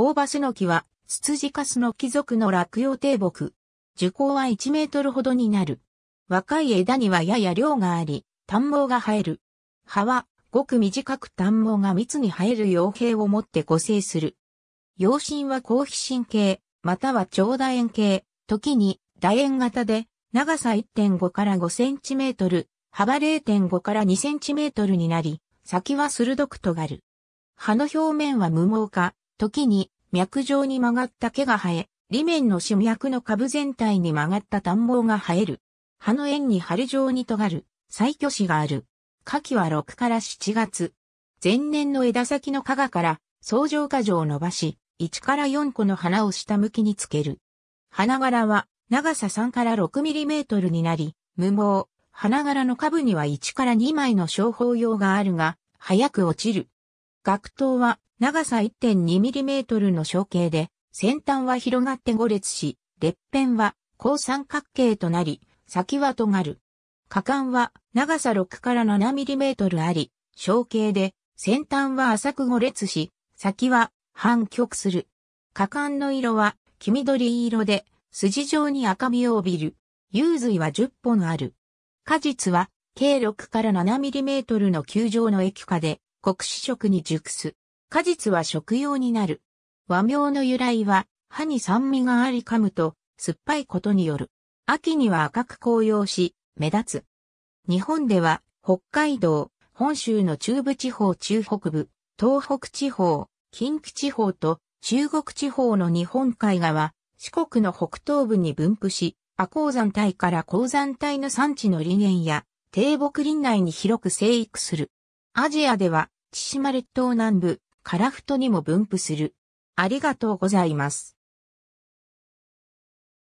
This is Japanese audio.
大葉スノキは、ツツジカスノキ属の落葉低木。樹高は1メートルほどになる。若い枝にはやや量があり、短毛が生える。葉は、ごく短く短毛が密に生える葉兵を持って固性する。葉身は高皮神形、または長楕円形、時に楕円型で、長さ1.5から5センチメートル、幅0.5から2センチメートルになり、先は鋭く尖る。葉の表面は無毛化、時に脈状に曲がった毛が生え、裏面の主脈の株全体に曲がった短毛が生える。葉の縁に針状に尖る、最巨子がある。夏季は6から7月。前年の枝先の加賀から相乗花状を伸ばし、1から4個の花を下向きにつける。花柄は長さ3から6トルになり、無毛。花柄の下部には1から2枚の小法用があるが、早く落ちる。学頭は長さ 1.2mm の小径で、先端は広がって5列し、列辺は高三角形となり、先は尖る。果敢は長さ6から7ミリメートルあり、小径で先端は浅く5列し、先は反曲する。果敢の色は黄緑色で、筋状に赤みを帯びる。幽髄は10本ある。果実は計6から7ミリメートルの球状の液化で、黒子色に熟す。果実は食用になる。和名の由来は、歯に酸味があり噛むと、酸っぱいことによる。秋には赤く紅葉し、目立つ。日本では、北海道、本州の中部地方中北部、東北地方、近畿地方と中国地方の日本海側、四国の北東部に分布し、亜高山帯から高山帯の産地の林園や低木林内に広く生育する。アジアでは、千島列島南部、樺太にも分布する。ありがとうございます。